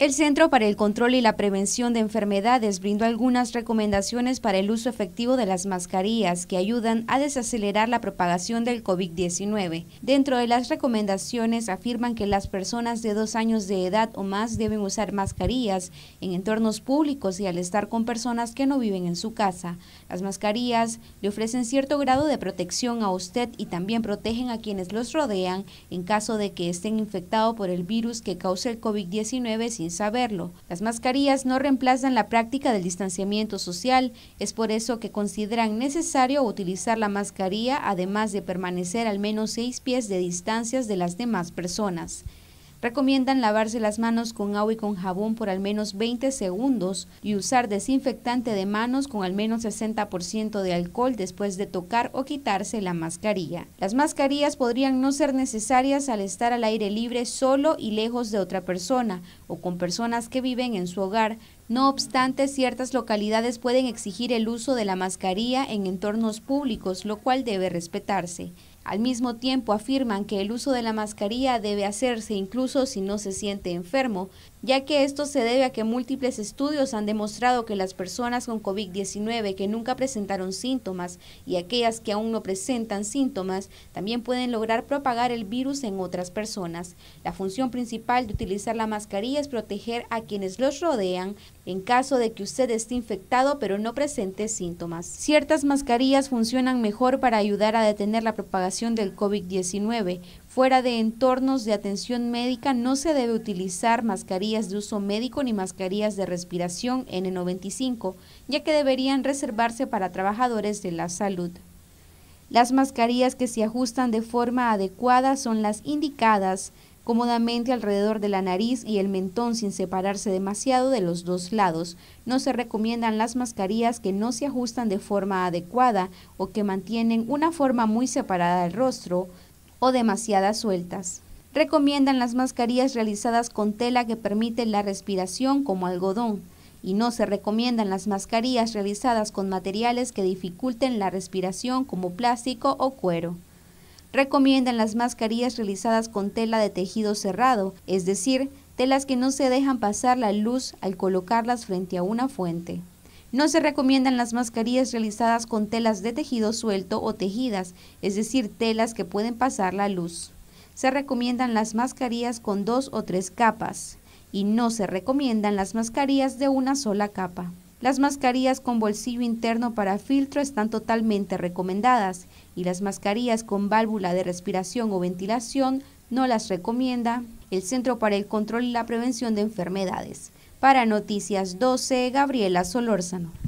El Centro para el Control y la Prevención de Enfermedades brindó algunas recomendaciones para el uso efectivo de las mascarillas que ayudan a desacelerar la propagación del COVID-19. Dentro de las recomendaciones afirman que las personas de dos años de edad o más deben usar mascarillas en entornos públicos y al estar con personas que no viven en su casa. Las mascarillas le ofrecen cierto grado de protección a usted y también protegen a quienes los rodean en caso de que estén infectados por el virus que causa el COVID-19 saberlo. Las mascarillas no reemplazan la práctica del distanciamiento social, es por eso que consideran necesario utilizar la mascarilla además de permanecer al menos seis pies de distancias de las demás personas. Recomiendan lavarse las manos con agua y con jabón por al menos 20 segundos y usar desinfectante de manos con al menos 60% de alcohol después de tocar o quitarse la mascarilla. Las mascarillas podrían no ser necesarias al estar al aire libre solo y lejos de otra persona o con personas que viven en su hogar, no obstante, ciertas localidades pueden exigir el uso de la mascarilla en entornos públicos, lo cual debe respetarse. Al mismo tiempo afirman que el uso de la mascarilla debe hacerse incluso si no se siente enfermo, ya que esto se debe a que múltiples estudios han demostrado que las personas con COVID-19 que nunca presentaron síntomas y aquellas que aún no presentan síntomas también pueden lograr propagar el virus en otras personas. La función principal de utilizar la mascarilla es proteger a quienes los rodean en caso de que usted esté infectado pero no presente síntomas. Ciertas mascarillas funcionan mejor para ayudar a detener la propagación del COVID-19. Fuera de entornos de atención médica no se debe utilizar mascarillas de uso médico ni mascarillas de respiración N95, ya que deberían reservarse para trabajadores de la salud. Las mascarillas que se ajustan de forma adecuada son las indicadas, cómodamente alrededor de la nariz y el mentón sin separarse demasiado de los dos lados. No se recomiendan las mascarillas que no se ajustan de forma adecuada o que mantienen una forma muy separada del rostro o demasiadas sueltas. Recomiendan las mascarillas realizadas con tela que permite la respiración como algodón y no se recomiendan las mascarillas realizadas con materiales que dificulten la respiración como plástico o cuero recomiendan las mascarillas realizadas con tela de tejido cerrado, es decir, telas que no se dejan pasar la luz al colocarlas frente a una fuente. No se recomiendan las mascarillas realizadas con telas de tejido suelto o tejidas, es decir, telas que pueden pasar la luz. Se recomiendan las mascarillas con dos o tres capas y no se recomiendan las mascarillas de una sola capa. Las mascarillas con bolsillo interno para filtro están totalmente recomendadas y las mascarillas con válvula de respiración o ventilación no las recomienda el Centro para el Control y la Prevención de Enfermedades. Para Noticias 12, Gabriela Solórzano.